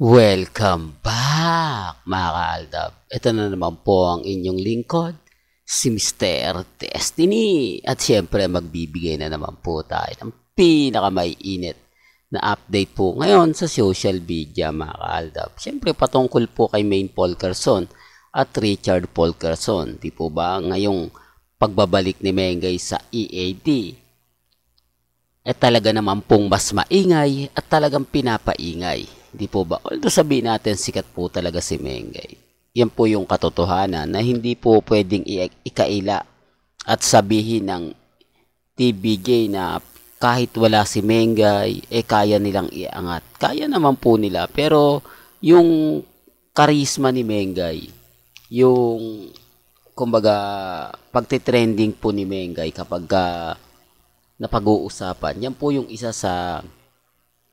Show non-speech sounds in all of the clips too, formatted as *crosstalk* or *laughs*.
Welcome back mga kaaldab. Ito na naman po ang inyong lingkod, si Mr. Destiny. At siyempre magbibigay na naman po tayo ng pinakamaiinit na update po ngayon sa social media mga kaaldab. Siyempre patungkol po kay Maine Paul Carson at Richard Paul Carson. Di po ba ngayong pagbabalik ni Mengay sa EAD? Eh talaga naman pong mas maingay at talagang pinapaingay hindi po ba? Although sabihin natin, sikat po talaga si Mengay. Yan po yung katotohanan na hindi po pwedeng ikaila at sabihin ng TBJ na kahit wala si Mengay, eh kaya nilang iangat. Kaya naman po nila. Pero yung karisma ni Mengay, yung kumbaga pagte-trending po ni Mengay kapag uh, napag-uusapan, yan po yung isa sa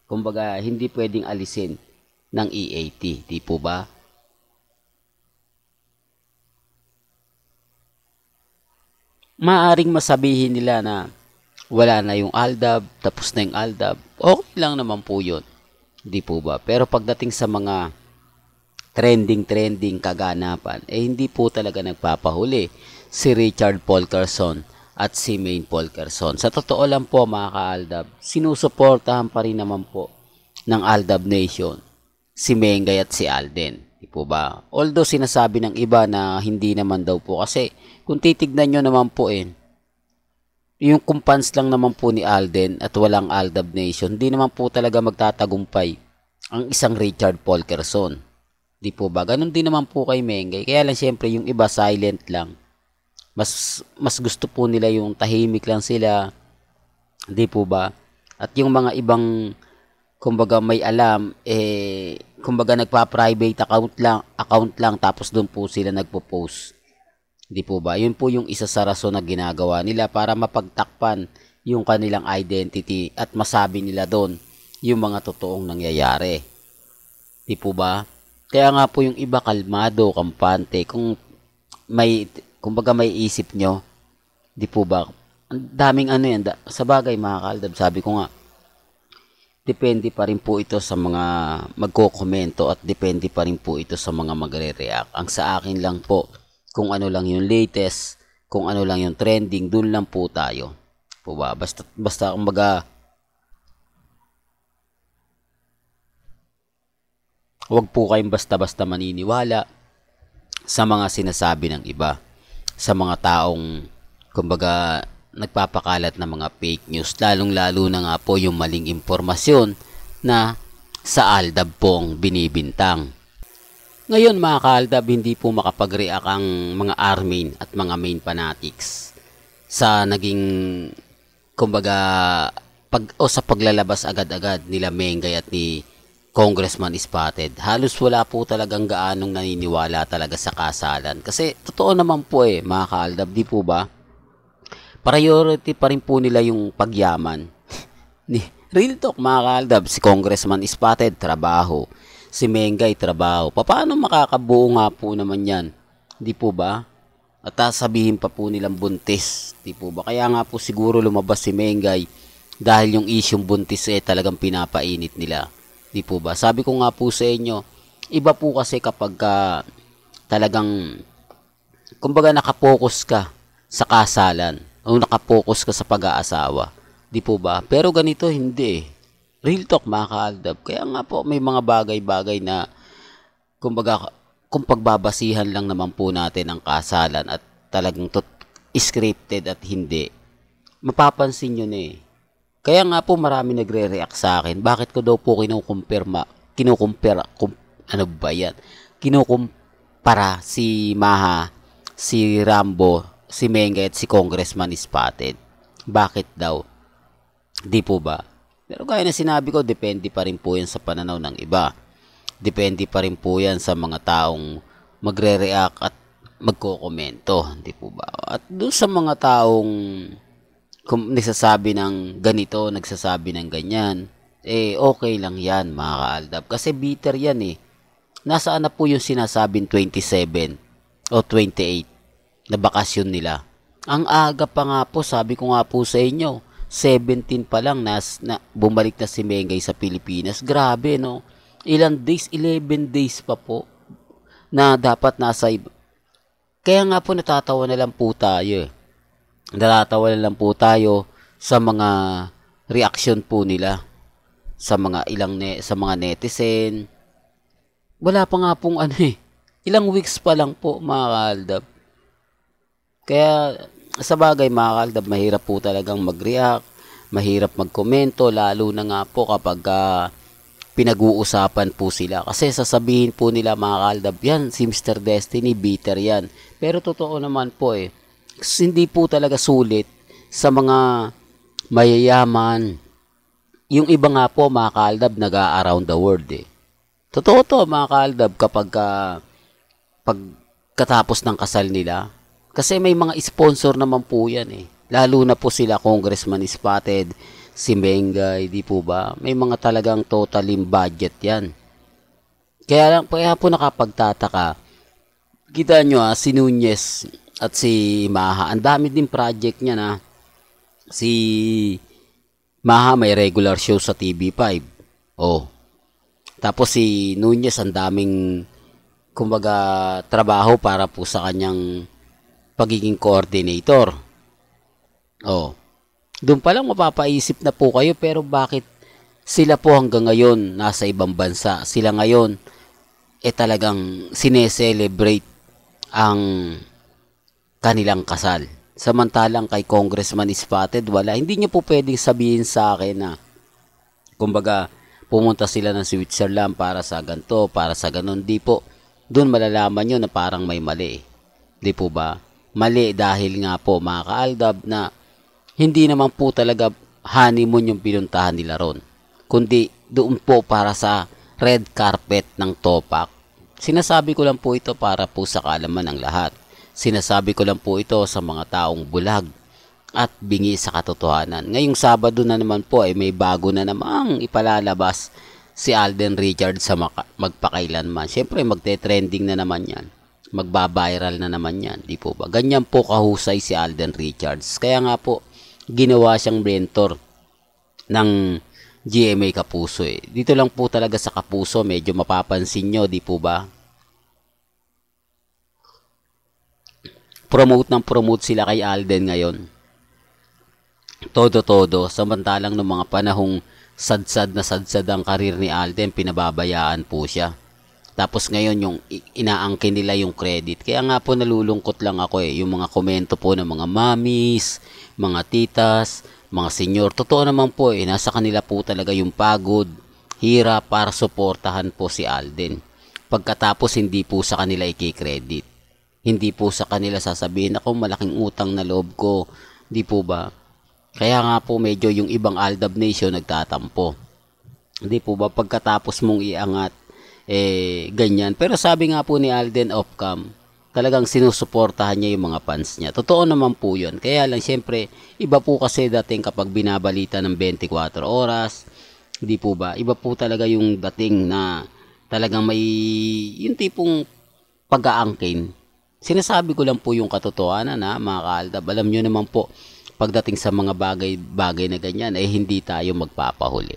Kumbaga, hindi pwedeng alisin ng EAT. Di po ba? Maaring masabihin nila na wala na yung ALDAB, tapos na yung ALDAB. Okay lang naman po yun. Di po ba? Pero pagdating sa mga trending-trending kaganapan, eh hindi po talaga nagpapahuli si Richard Paul Carson at si Main Paul Carson. Sa totoo lang po mga ka-Aldab, sinusuportahan pa rin naman po ng Aldab Nation si Mengay at si Alden. Di po ba? Although sinasabi ng iba na hindi naman daw po kasi kung titignan nyo naman po eh, yung kumpans lang naman po ni Alden at walang Aldab Nation, hindi naman po talaga magtatagumpay ang isang Richard Paul Kerson. Di po ba? Ganon din naman po kay Mengay. Kaya lang siyempre yung iba silent lang mas mas gusto po nila yung tahimik lang sila. Hindi po ba? At yung mga ibang kumbaga may alam eh kumbaga nagpa-private account lang, account lang tapos doon po sila nagpo-post. Hindi po ba? Yun po yung isa sa rason na ginagawa nila para mapagtakpan yung kanilang identity at masabi nila doon yung mga totoong nangyayari. Di po ba? Kaya nga po yung iba kalmado, kampante, kung may kumbaga may isip nyo, di po ba? Ang daming ano yan, sa bagay mga kaaldab, sabi ko nga, depende pa rin po ito sa mga magkokomento at depende pa rin po ito sa mga magre-react. Ang sa akin lang po, kung ano lang yung latest, kung ano lang yung trending, dun lang po tayo. Po ba? Basta, basta kumbaga, huwag po kayong basta-basta maniniwala sa mga sinasabi ng iba sa mga taong kumbaga nagpapakalat ng mga fake news lalong-lalo na nga po yung maling impormasyon na sa Aldab po ang binibintang. Ngayon mga kaaldab, hindi po makapag-react ang mga army at mga main fanatics sa naging kumbaga pag o sa paglalabas agad-agad nila Mengay at ni congressman is spotted. Halos wala po talagang gaanong naniniwala talaga sa kasalan. Kasi totoo naman po eh, mga kaaldab, di po ba? Priority pa rin po nila yung pagyaman. *laughs* Real talk mga kaaldab, si congressman is spotted, trabaho. Si Mengay, trabaho. Paano makakabuo nga po naman yan? Di po ba? At sabihin pa po nilang buntis. Di po ba? Kaya nga po siguro lumabas si Mengay dahil yung isyong buntis eh talagang pinapainit nila Di po ba? Sabi ko nga po sa inyo, iba po kasi kapag ka talagang, kumbaga nakapokus ka sa kasalan o nakapokus ka sa pag-aasawa. Di po ba? Pero ganito, hindi eh. Real talk mga ka-aldab. Kaya nga po may mga bagay-bagay na kumbaga kung pagbabasihan lang naman po natin ang kasalan at talagang tot- scripted at hindi, mapapansin nyo na eh kaya nga po marami nagre-react sa akin. Bakit ko daw po kinukumpirma, kinukumpira, kum, ano ba yan? Kinukumpara si Maha, si Rambo, si Menge at si Congressman Spotted. Bakit daw? Di po ba? Pero gaya na sinabi ko, depende pa rin po yan sa pananaw ng iba. Depende pa rin po yan sa mga taong magre-react at magkokomento. Di po ba? At doon sa mga taong kung nagsasabi ng ganito, nagsasabi ng ganyan, eh okay lang yan mga kaaldab. Kasi bitter yan eh. Nasaan na po yung sinasabing 27 o 28 na bakasyon nila? Ang aga pa nga po, sabi ko nga po sa inyo, 17 pa lang nas, na bumalik na si Mengay sa Pilipinas. Grabe no. Ilang days, 11 days pa po na dapat nasa iba. Kaya nga po natatawa na lang po tayo eh natatawa lang po tayo sa mga reaction po nila sa mga ilang ne, sa mga netizen. Wala pa nga pong ano eh. Ilang weeks pa lang po mga kaaldab. Kaya sa bagay mga kaaldab, mahirap po talagang mag-react, mahirap magkomento lalo na nga po kapag uh, pinag-uusapan po sila. Kasi sasabihin po nila mga kaaldab, yan si Mr. Destiny, bitter yan. Pero totoo naman po eh, hindi po talaga sulit sa mga mayayaman. Yung iba nga po mga kaaldab nag-around the world eh. Totoo to mga kaaldab kapag ka, ah, pagkatapos ng kasal nila. Kasi may mga sponsor naman po yan eh. Lalo na po sila Congressman Spotted, si Mengay, eh, di po ba? May mga talagang totaling budget yan. Kaya lang, kaya po nakapagtataka. Kita nyo ha, ah, si Nunez, at si Maha. Ang dami din project niya na si Maha may regular show sa TV5. Oh. Tapos si Nunez ang daming kumbaga trabaho para po sa kanyang pagiging coordinator. Oh. Doon pa lang mapapaisip na po kayo pero bakit sila po hanggang ngayon nasa ibang bansa. Sila ngayon eh talagang sineselebrate ang kanilang kasal. Samantalang kay Congressman Spotted, wala. Hindi niyo po pwedeng sabihin sa akin na, kumbaga, pumunta sila ng Switzerland para sa ganto, para sa ganon. Di po, doon malalaman niyo na parang may mali. Di po ba? Mali dahil nga po mga kaaldab na hindi naman po talaga honeymoon yung pinuntahan nila ron. Kundi doon po para sa red carpet ng topak. Sinasabi ko lang po ito para po sa kalaman ng lahat. Sinasabi ko lang po ito sa mga taong bulag at bingi sa katotohanan. Ngayong Sabado na naman po ay may bago na namang ipalalabas si Alden Richard sa magpakailanman. Siyempre magte-trending na naman yan. Magba-viral na naman yan. Di po ba? Ganyan po kahusay si Alden Richards. Kaya nga po, ginawa siyang mentor ng GMA Kapuso eh. Dito lang po talaga sa Kapuso, medyo mapapansin nyo, di po ba? promote ng promote sila kay Alden ngayon. Todo-todo, samantalang ng mga panahong sadsad na sadsad ang karir ni Alden, pinababayaan po siya. Tapos ngayon yung inaangkin nila yung credit. Kaya nga po nalulungkot lang ako eh. Yung mga komento po ng mga mamis, mga titas, mga senior. Totoo naman po eh. Nasa kanila po talaga yung pagod, hira para suportahan po si Alden. Pagkatapos hindi po sa kanila ikikredit. Hindi po sa kanila sasabihin ako malaking utang na loob ko. Di po ba? Kaya nga po medyo yung ibang Aldab Nation nagtatampo. Di po ba pagkatapos mong iangat eh ganyan. Pero sabi nga po ni Alden Opcam, talagang sinusuportahan niya yung mga fans niya. Totoo naman po yun. Kaya lang siyempre, iba po kasi dating kapag binabalita ng 24 oras, hindi po ba? Iba po talaga yung dating na talagang may yung tipong pag-aangkin Sinasabi ko lang po yung katotohanan na mga kaaldab. Alam nyo naman po, pagdating sa mga bagay-bagay na ganyan, eh hindi tayo magpapahuli.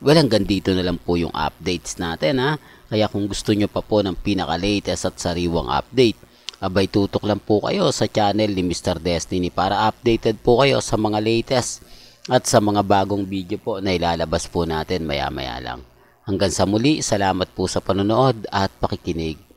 Well, hanggang dito na lang po yung updates natin ha. Kaya kung gusto nyo pa po ng pinaka-latest at sariwang update, abay tutok lang po kayo sa channel ni Mr. Destiny para updated po kayo sa mga latest at sa mga bagong video po na ilalabas po natin maya-maya lang. Hanggang sa muli, salamat po sa panonood at pakikinig.